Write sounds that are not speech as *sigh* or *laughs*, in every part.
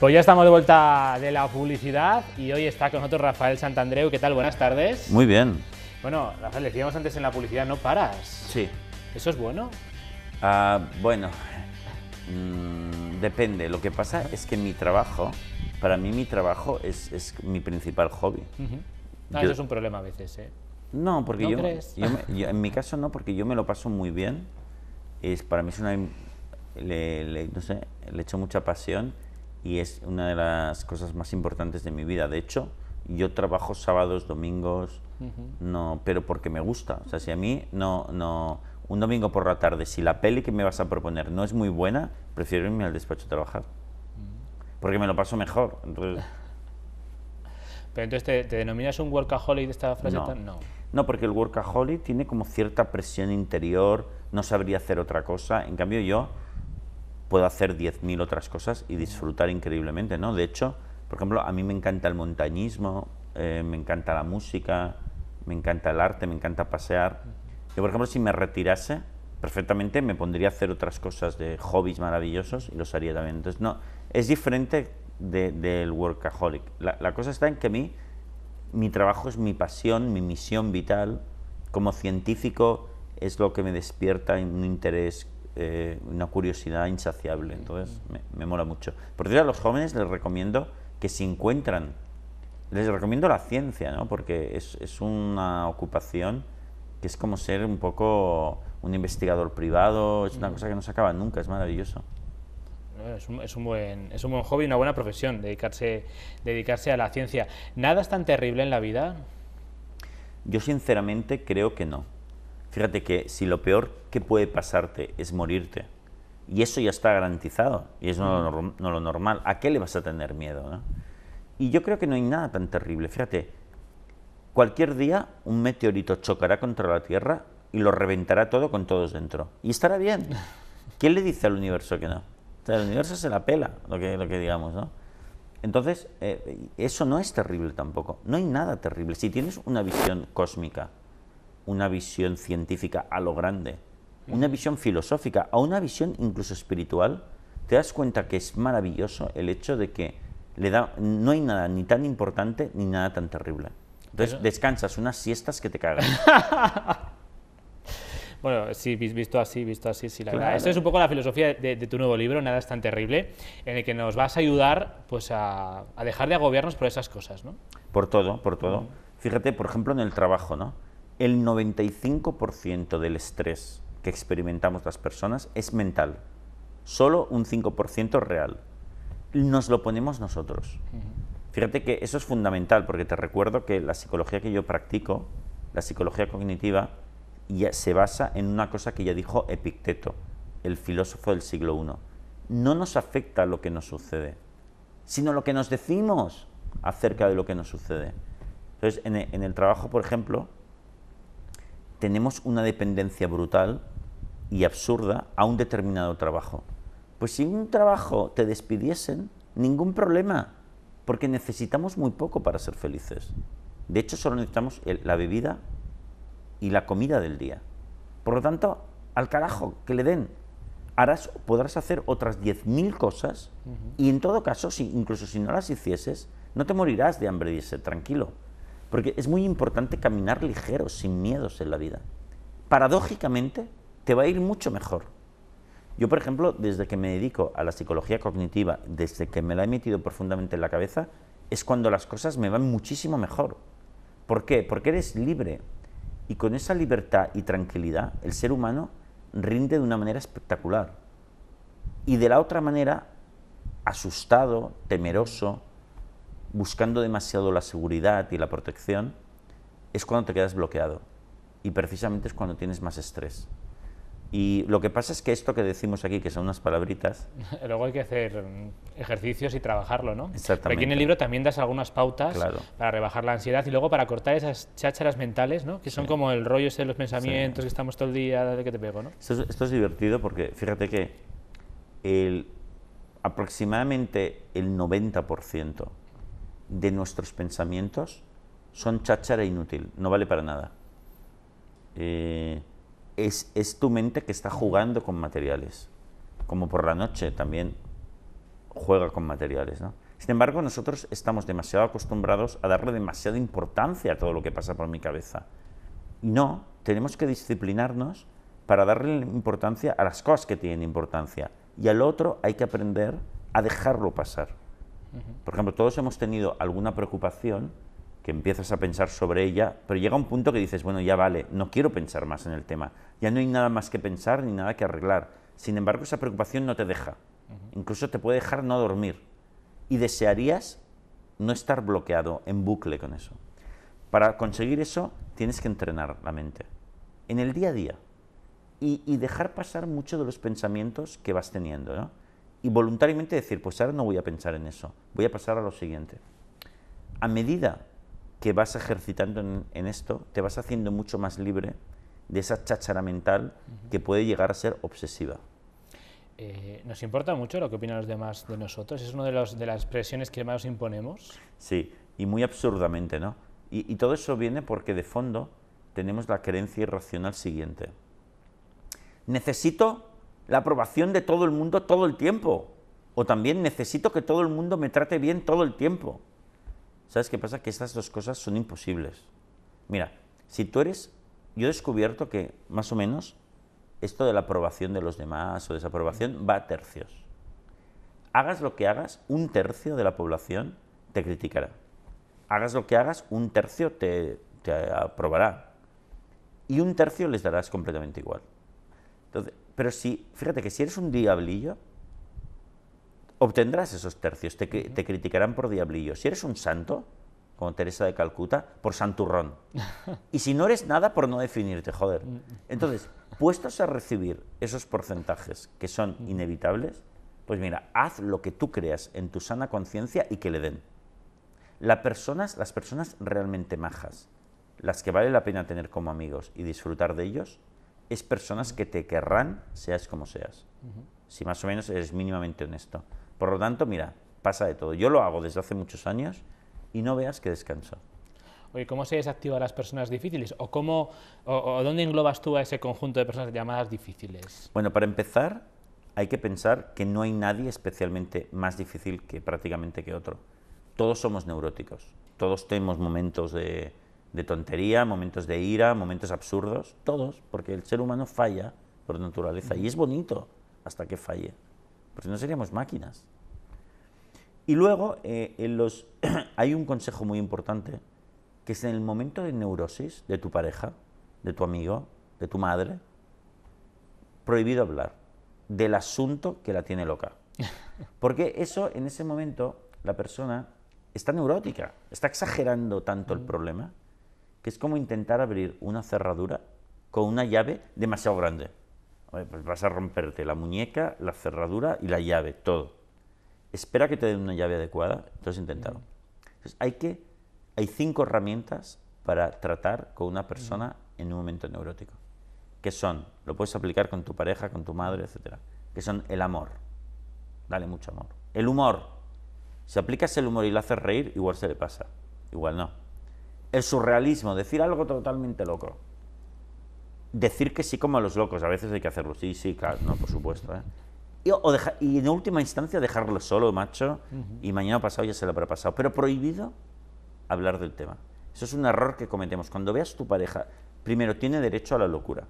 Pues ya estamos de vuelta de la publicidad y hoy está con nosotros Rafael Santandreu. ¿Qué tal? Buenas tardes. Muy bien. Bueno, Rafael, decíamos antes en la publicidad, no paras. Sí. ¿Eso es bueno? Ah, bueno, mm, depende. Lo que pasa es que mi trabajo, para mí mi trabajo es, mi principal hobby. ah, eso es un problema a veces, ¿eh? No, porque yo, En mi caso no, porque yo me lo paso muy bien. Es, para mí es una... le, no sé, le echo mucha pasión y es una de las cosas más importantes de mi vida. De hecho, yo trabajo sábados, domingos, no, pero porque me gusta. O sea, si a mí no, no, un domingo por la tarde, si la peli que me vas a proponer no es muy buena, prefiero irme al despacho a trabajar. Mm. Porque me lo paso mejor. Entonces... *laughs* Pero entonces, ¿te, denominas un workaholic de esta frase? No. no. No, porque el workaholic tiene como cierta presión interior, no sabría hacer otra cosa. En cambio, yo puedo hacer 10.000 otras cosas y disfrutar increíblemente, ¿no? De hecho, por ejemplo, a mí me encanta el montañismo, eh, me encanta la música, me encanta el arte, me encanta pasear. Yo, por ejemplo, si me retirase, perfectamente me pondría a hacer otras cosas de hobbies maravillosos y los haría también. Entonces, no, es diferente del workaholic. La, la, cosa está en que a mí, mi trabajo es mi pasión, mi misión vital. Como científico es lo que me despierta un interés eh, una curiosidad insaciable, entonces me, me mola mucho. Por cierto, a los jóvenes les recomiendo que se encuentran, les recomiendo la ciencia, ¿no? porque es, es una ocupación que es como ser un poco un investigador privado, es una cosa que no se acaba nunca, es maravilloso. Es un, es un, buen, es un buen hobby, una buena profesión, dedicarse, dedicarse a la ciencia. ¿Nada es tan terrible en la vida? Yo sinceramente creo que no. Fíjate que si lo peor que puede pasarte es morirte, y eso ya está garantizado, y es no lo, normal, ¿a qué le vas a tener miedo? Y yo creo que no hay nada tan terrible. Fíjate, cualquier día un meteorito chocará contra la Tierra y lo reventará todo con todos dentro. Y estará bien. *laughs* ¿Quién le dice al universo que no? el universo se la pela, lo que, digamos, ¿no? Entonces, eh, eso no es terrible tampoco. No hay nada terrible. Si tienes una visión cósmica, una visión científica a lo grande, una visión filosófica, a una visión incluso espiritual, te das cuenta que es maravilloso el hecho de que le da, no hay nada ni tan importante ni nada tan terrible. Entonces descansas unas siestas que te cagan. *laughs* Bueno, sí, visto así, visto así, sí, la verdad. es un poco la filosofía de, tu nuevo libro, Nada es tan terrible, en el que nos vas a ayudar pues, a, dejar de agobiarnos por esas cosas, ¿no? Por todo, por todo. Fíjate, por ejemplo, en el trabajo, ¿no? el 95% del estrés que experimentamos las personas es mental, solo un 5% real. Nos lo ponemos nosotros. Fíjate que eso es fundamental porque te recuerdo que la psicología que yo practico, la psicología cognitiva, ya se basa en una cosa que ya dijo Epicteto, el filósofo del siglo I. No nos afecta lo que nos sucede, sino lo que nos decimos acerca de lo que nos sucede. Entonces, en e, el trabajo, por ejemplo, tenemos una dependencia brutal y absurda a un determinado trabajo. Pues si un trabajo te despidiesen, ningún problema, porque necesitamos muy poco para ser felices. De hecho, solo necesitamos la bebida y la comida del día. Por lo tanto, al carajo, que le den. Harás, podrás hacer otras 10.000 cosas y en todo caso, incluso si no las hicieses, no te morirás de hambre, y dice, tranquilo. Porque es muy importante caminar ligero, sin miedos en la vida. Paradójicamente, te va a ir mucho mejor. Yo, por ejemplo, desde que me dedico a la psicología cognitiva, desde que me la he metido profundamente en la cabeza, es cuando las cosas me van muchísimo mejor. ¿Por qué? Porque eres libre. Y con esa libertad y tranquilidad, el ser humano rinde de una manera espectacular. Y de la otra manera, asustado, temeroso, buscando demasiado la seguridad y la protección, es cuando te quedas bloqueado. Y precisamente es cuando tienes más estrés. Y lo que pasa es que esto que decimos aquí, que son unas palabritas... *laughs* Luego hay que hacer mm, ejercicios y trabajarlo, ¿no? Exactamente. aquí en el libro también das algunas pautas para rebajar la ansiedad y luego para cortar esas chácharas mentales, ¿no? Que son como el rollo ese de los pensamientos, que estamos todo el día, de que te pego, ¿no? Esto es, divertido porque fíjate que el, aproximadamente el 90% de nuestros pensamientos son cháchara inútil, no vale para nada. Eh, es, es tu mente que está jugando con materiales, como por la noche también juega con materiales. ¿no? Sin embargo, nosotros estamos demasiado acostumbrados a darle demasiada importancia a todo lo que pasa por mi cabeza. no, tenemos que disciplinarnos para darle importancia a las cosas que tienen importancia. Y al otro hay que aprender a dejarlo pasar. Por ejemplo, todos hemos tenido alguna preocupación que empiezas a pensar sobre ella, pero llega un punto que dices, bueno, ya vale, no quiero pensar más en el tema, ya no hay nada más que pensar ni nada que arreglar. Sin embargo, esa preocupación no te deja, incluso te puede dejar no dormir y desearías no estar bloqueado en bucle con eso. Para conseguir eso tienes que entrenar la mente en el día a día y, dejar pasar mucho de los pensamientos que vas teniendo. ¿no? y voluntariamente decir, pues ahora no voy a pensar en eso, voy a pasar a lo siguiente. A medida que vas ejercitando en, esto, te vas haciendo mucho más libre de esa cháchara mental que puede llegar a ser obsesiva. Eh, nos importa mucho lo que opinan los demás de nosotros, es una de, los, de las presiones que más imponemos. Sí, y muy absurdamente, ¿no? Y, y todo eso viene porque de fondo tenemos la creencia irracional siguiente. Necesito la aprobación de todo el mundo todo el tiempo. O también necesito que todo el mundo me trate bien todo el tiempo. ¿Sabes qué pasa? Que estas dos cosas son imposibles. Mira, si tú eres... Yo he descubierto que, más o menos, esto de la aprobación de los demás o desaprobación va a tercios. Hagas lo que hagas, un tercio de la población te criticará. Hagas lo que hagas, un tercio te, aprobará. Y un tercio les darás completamente igual. Entonces, pero si, fíjate que si eres un diablillo, obtendrás esos tercios, te, te criticarán por diablillo. Si eres un santo, como Teresa de Calcuta, por santurrón. *laughs* Y si no eres nada, por no definirte, joder. Mm. Entonces, puestos a recibir esos porcentajes que son inevitables, pues mira, haz lo que tú creas en tu sana conciencia y que le den. Las personas, las personas realmente majas, las que vale la pena tener como amigos y disfrutar de ellos, es personas que te querrán, seas como seas. Si más o menos eres mínimamente honesto. Por lo tanto, mira, pasa de todo. Yo lo hago desde hace muchos años y no veas que descanso. Oye, ¿cómo se desactiva a las personas difíciles? ¿O, cómo, o dónde englobas tú a ese conjunto de personas llamadas difíciles? Bueno, para empezar, hay que pensar que no hay nadie especialmente más difícil que prácticamente que otro. Todos somos neuróticos, todos tenemos momentos de, de tontería, momentos de ira, momentos absurdos, todos, porque el ser humano falla por naturaleza y es bonito hasta que falle, porque no seríamos máquinas. Y luego eh, en los *clears throat* hay un consejo muy importante, que es en el momento de neurosis de tu pareja, de tu amigo, de tu madre, prohibido hablar del asunto que la tiene loca. *laughs* Porque eso, en ese momento, la persona está neurótica, está exagerando tanto el problema que es como intentar abrir una cerradura con una llave demasiado grande. Pues vas a romperte la muñeca, la cerradura y la llave, todo. Espera que te den una llave adecuada, entonces inténtalo. hay que, hay cinco herramientas para tratar con una persona en un momento neurótico, que son, lo puedes aplicar con tu pareja, con tu madre, etcétera, que son el amor, dale mucho amor, el humor, si aplicas el humor y le haces reír, igual se le pasa, igual no, el surrealismo, decir algo totalmente loco. Decir que sí como a los locos, a veces hay que hacerlo, sí, sí, claro, no, por supuesto. ¿eh? Y, en última instancia dejarlo solo, macho, y mañana pasado ya se lo habrá pasado. Pero prohibido hablar del tema. Eso es un error que cometemos. Cuando veas tu pareja, primero, tiene derecho a la locura,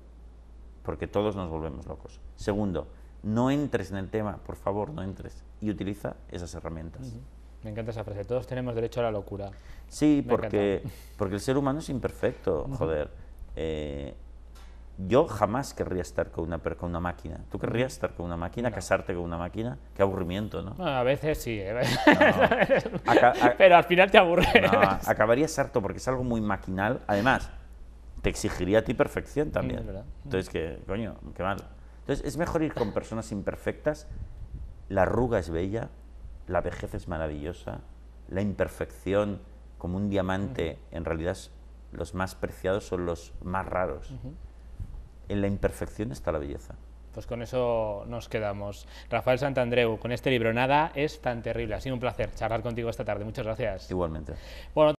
porque todos nos volvemos locos. Segundo, no entres en el tema, por favor, no entres. Y utiliza esas herramientas. Me encanta esa frase, todos tenemos derecho a la locura. Sí, porque, porque el ser humano es imperfecto, joder. Eh, yo jamás querría estar con una, con una máquina. ¿Tú querrías estar con una máquina, casarte con una máquina? Qué aburrimiento, ¿no? a veces sí, ¿eh? *laughs* pero al final te aburres. acabarías harto porque es algo muy maquinal. Además, te exigiría a ti perfección también. Entonces, que, coño, qué mal. Entonces, es mejor ir con personas imperfectas. La arruga es bella, la vejez es maravillosa, la imperfección como un diamante, en realidad los más preciados son los más raros. En la imperfección está la belleza. Pues con eso nos quedamos. Rafael Santandreu, con este libro Nada es tan terrible. Ha sido un placer charlar contigo esta tarde. Muchas gracias. Igualmente. Bueno,